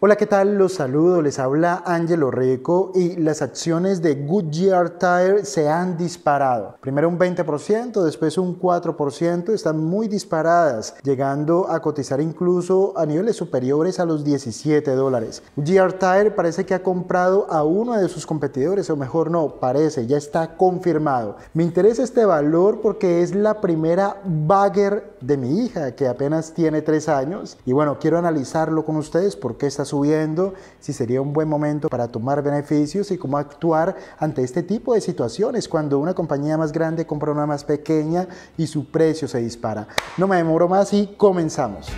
Hola, ¿qué tal? Los saludo, les habla Ángelo Rico y las acciones de Goodyear Tire se han disparado. Primero un 20%, después un 4%, están muy disparadas, llegando a cotizar incluso a niveles superiores a los 17 dólares. Goodyear Tire parece que ha comprado a uno de sus competidores, o mejor no, parece, ya está confirmado. Me interesa este valor porque es la primera bagger de mi hija, que apenas tiene 3 años, y bueno, quiero analizarlo con ustedes porque es está subiendo, si sería un buen momento para tomar beneficios y cómo actuar ante este tipo de situaciones cuando una compañía más grande compra una más pequeña y su precio se dispara. No me demoro más y comenzamos.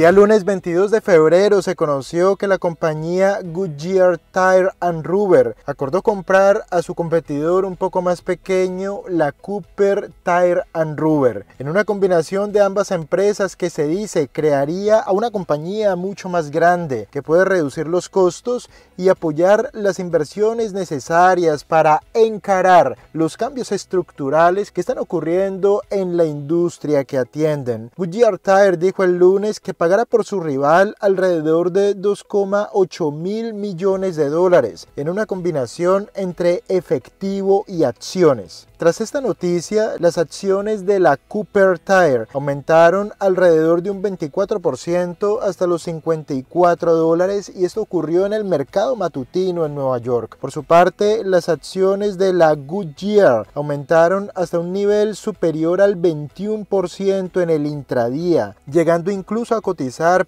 día lunes 22 de febrero se conoció que la compañía Goodyear Tire and Rubber acordó comprar a su competidor un poco más pequeño, la Cooper Tire and Rubber, en una combinación de ambas empresas que se dice crearía a una compañía mucho más grande que puede reducir los costos y apoyar las inversiones necesarias para encarar los cambios estructurales que están ocurriendo en la industria que atienden. Goodyear Tire dijo el lunes que para por su rival alrededor de 2,8 mil millones de dólares en una combinación entre efectivo y acciones. Tras esta noticia, las acciones de la Cooper Tire aumentaron alrededor de un 24% hasta los 54 dólares y esto ocurrió en el mercado matutino en Nueva York. Por su parte, las acciones de la Goodyear aumentaron hasta un nivel superior al 21% en el intradía, llegando incluso a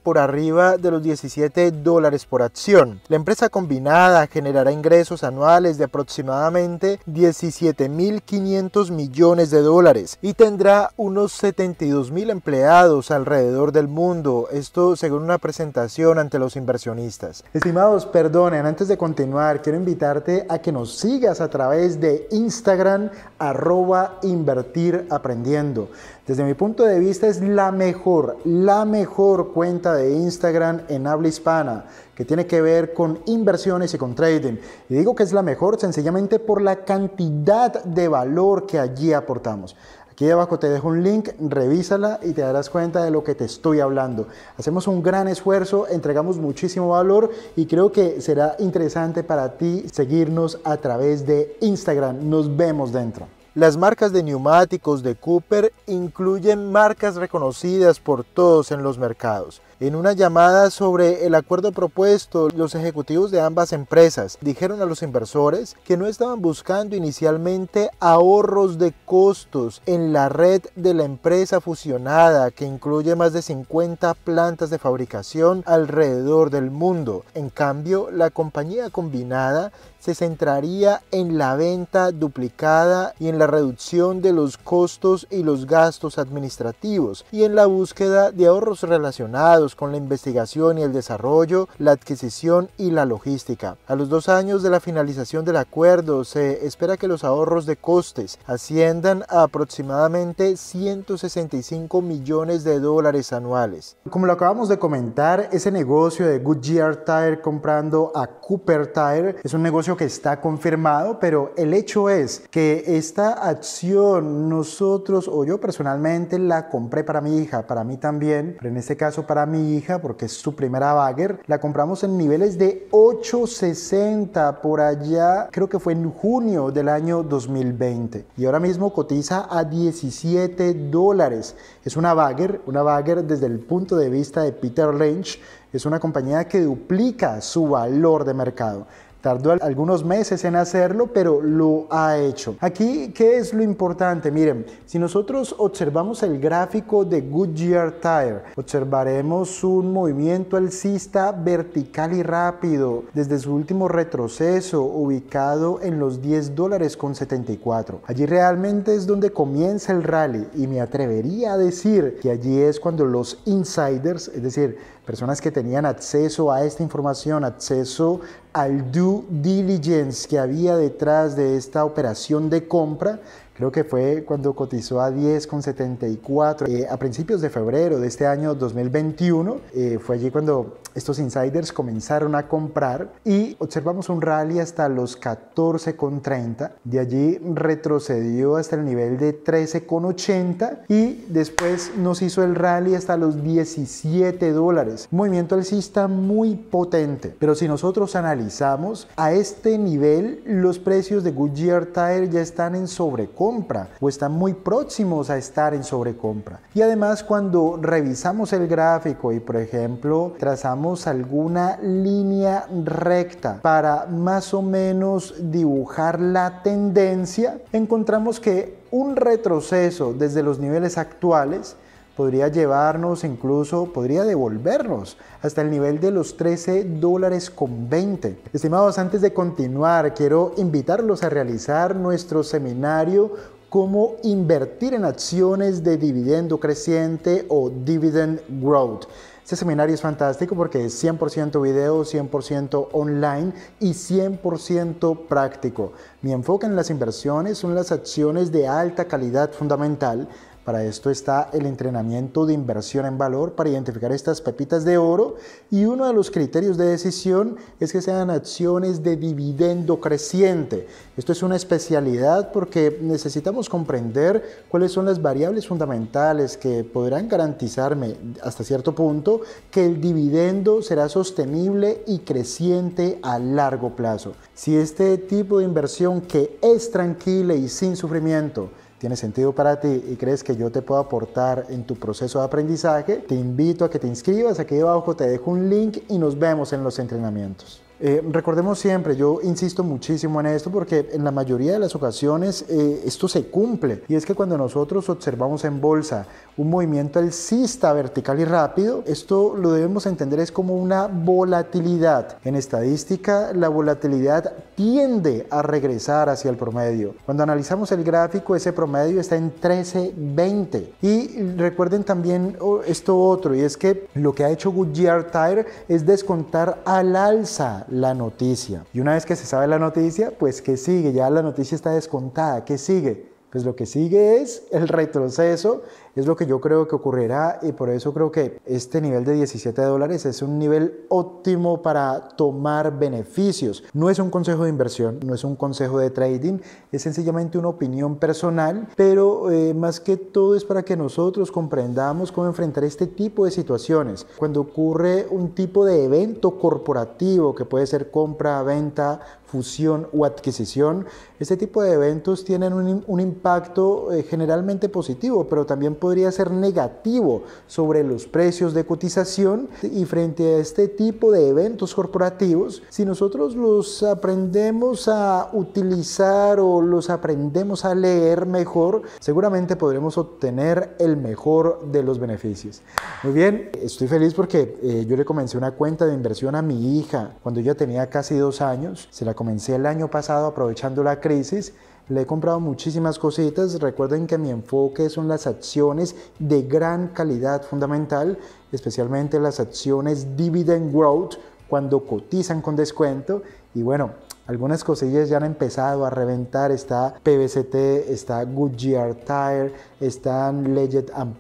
por arriba de los 17 dólares por acción. La empresa combinada generará ingresos anuales de aproximadamente 17.500 millones de dólares y tendrá unos 72.000 empleados alrededor del mundo, esto según una presentación ante los inversionistas. Estimados, perdonen, antes de continuar, quiero invitarte a que nos sigas a través de Instagram arroba invertir aprendiendo. Desde mi punto de vista es la mejor, la mejor cuenta de Instagram en habla hispana que tiene que ver con inversiones y con trading. Y digo que es la mejor sencillamente por la cantidad de valor que allí aportamos. Aquí abajo te dejo un link, revísala y te darás cuenta de lo que te estoy hablando. Hacemos un gran esfuerzo, entregamos muchísimo valor y creo que será interesante para ti seguirnos a través de Instagram. Nos vemos dentro. Las marcas de neumáticos de Cooper incluyen marcas reconocidas por todos en los mercados. En una llamada sobre el acuerdo propuesto, los ejecutivos de ambas empresas dijeron a los inversores que no estaban buscando inicialmente ahorros de costos en la red de la empresa fusionada que incluye más de 50 plantas de fabricación alrededor del mundo. En cambio, la compañía combinada se centraría en la venta duplicada y en la reducción de los costos y los gastos administrativos y en la búsqueda de ahorros relacionados con la investigación y el desarrollo, la adquisición y la logística. A los dos años de la finalización del acuerdo se espera que los ahorros de costes asciendan a aproximadamente 165 millones de dólares anuales. Como lo acabamos de comentar, ese negocio de Goodyear Tire comprando a Cooper Tire es un negocio que está confirmado, pero el hecho es que esta acción nosotros o yo personalmente la compré para mi hija, para mí también, pero en este caso para mi hija, porque es su primera bagger, la compramos en niveles de 8.60 por allá, creo que fue en junio del año 2020. Y ahora mismo cotiza a 17 dólares. Es una bagger, una bagger desde el punto de vista de Peter Lynch, es una compañía que duplica su valor de mercado. Tardó algunos meses en hacerlo, pero lo ha hecho. Aquí, ¿qué es lo importante? Miren, si nosotros observamos el gráfico de Goodyear Tire, observaremos un movimiento alcista vertical y rápido desde su último retroceso ubicado en los 10 dólares con 74. Allí realmente es donde comienza el rally y me atrevería a decir que allí es cuando los insiders, es decir, personas que tenían acceso a esta información, acceso al due diligence que había detrás de esta operación de compra, creo que fue cuando cotizó a 10,74 eh, a principios de febrero de este año 2021, eh, fue allí cuando estos insiders comenzaron a comprar y observamos un rally hasta los 14,30. De allí retrocedió hasta el nivel de 13,80 y después nos hizo el rally hasta los 17 dólares. Movimiento alcista muy potente. Pero si nosotros analizamos a este nivel, los precios de Goodyear Tire ya están en sobrecompra o están muy próximos a estar en sobrecompra. Y además cuando revisamos el gráfico y por ejemplo trazamos alguna línea recta para más o menos dibujar la tendencia, encontramos que un retroceso desde los niveles actuales podría llevarnos incluso, podría devolvernos hasta el nivel de los 13 dólares con 20. Estimados, antes de continuar, quiero invitarlos a realizar nuestro seminario cómo invertir en acciones de dividendo creciente o dividend growth. Este seminario es fantástico porque es 100% video, 100% online y 100% práctico. Mi enfoque en las inversiones son las acciones de alta calidad fundamental para esto está el entrenamiento de inversión en valor para identificar estas pepitas de oro y uno de los criterios de decisión es que sean acciones de dividendo creciente. Esto es una especialidad porque necesitamos comprender cuáles son las variables fundamentales que podrán garantizarme hasta cierto punto que el dividendo será sostenible y creciente a largo plazo. Si este tipo de inversión que es tranquila y sin sufrimiento tiene sentido para ti y crees que yo te puedo aportar en tu proceso de aprendizaje, te invito a que te inscribas. Aquí abajo. te dejo un link y nos vemos en los entrenamientos. Eh, recordemos siempre, yo insisto muchísimo en esto porque en la mayoría de las ocasiones eh, esto se cumple y es que cuando nosotros observamos en bolsa un movimiento alcista vertical y rápido, esto lo debemos entender es como una volatilidad. En estadística, la volatilidad tiende a regresar hacia el promedio. Cuando analizamos el gráfico, ese promedio está en 13.20. Y recuerden también oh, esto otro, y es que lo que ha hecho Goodyear Tire es descontar al alza la noticia. Y una vez que se sabe la noticia, pues ¿qué sigue? Ya la noticia está descontada. ¿Qué sigue? Pues lo que sigue es el retroceso es lo que yo creo que ocurrirá y por eso creo que este nivel de 17 dólares es un nivel óptimo para tomar beneficios. No es un consejo de inversión, no es un consejo de trading, es sencillamente una opinión personal, pero eh, más que todo es para que nosotros comprendamos cómo enfrentar este tipo de situaciones. Cuando ocurre un tipo de evento corporativo que puede ser compra, venta, fusión o adquisición, este tipo de eventos tienen un, impacto eh, generalmente positivo, pero también podría ser negativo sobre los precios de cotización y frente a este tipo de eventos corporativos, si nosotros los aprendemos a utilizar o los aprendemos a leer mejor, seguramente podremos obtener el mejor de los beneficios. Muy bien, estoy feliz porque eh, yo le comencé una cuenta de inversión a mi hija cuando ella tenía casi dos años, se la comencé el año pasado aprovechando la crisis le he comprado muchísimas cositas. Recuerden que mi enfoque son las acciones de gran calidad fundamental, especialmente las acciones dividend growth cuando cotizan con descuento. Y bueno, algunas cosillas ya han empezado a reventar. Está PBCT, está Goodyear Tire, están Legend and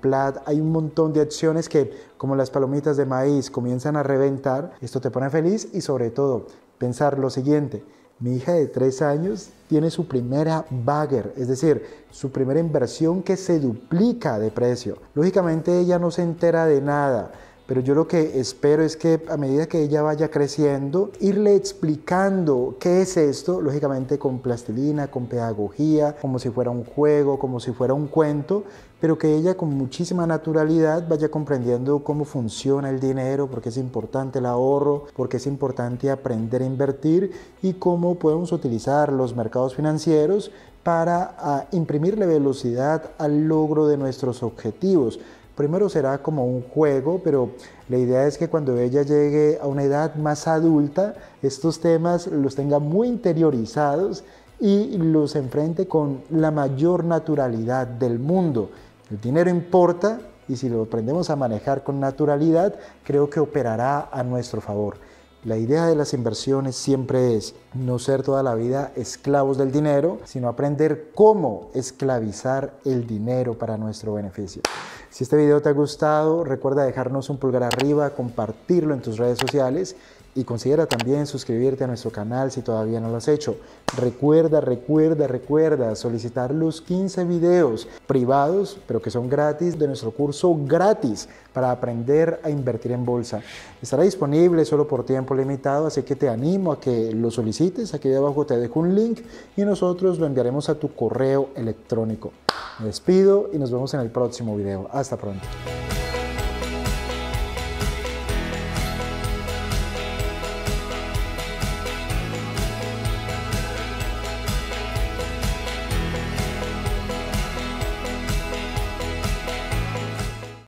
Hay un montón de acciones que, como las palomitas de maíz, comienzan a reventar. Esto te pone feliz y sobre todo pensar lo siguiente. Mi hija de tres años tiene su primera bagger, es decir, su primera inversión que se duplica de precio. Lógicamente ella no se entera de nada pero yo lo que espero es que a medida que ella vaya creciendo, irle explicando qué es esto, lógicamente con plastilina, con pedagogía, como si fuera un juego, como si fuera un cuento, pero que ella con muchísima naturalidad vaya comprendiendo cómo funciona el dinero, por qué es importante el ahorro, por qué es importante aprender a invertir y cómo podemos utilizar los mercados financieros para ah, imprimirle velocidad al logro de nuestros objetivos. Primero será como un juego, pero la idea es que cuando ella llegue a una edad más adulta, estos temas los tenga muy interiorizados y los enfrente con la mayor naturalidad del mundo. El dinero importa y si lo aprendemos a manejar con naturalidad, creo que operará a nuestro favor. La idea de las inversiones siempre es no ser toda la vida esclavos del dinero, sino aprender cómo esclavizar el dinero para nuestro beneficio. Si este video te ha gustado, recuerda dejarnos un pulgar arriba, compartirlo en tus redes sociales y considera también suscribirte a nuestro canal si todavía no lo has hecho. Recuerda, recuerda, recuerda solicitar los 15 videos privados, pero que son gratis, de nuestro curso gratis para aprender a invertir en bolsa. Estará disponible solo por tiempo limitado, así que te animo a que lo solicites. Aquí abajo te dejo un link y nosotros lo enviaremos a tu correo electrónico. Me despido y nos vemos en el próximo video. Hasta pronto.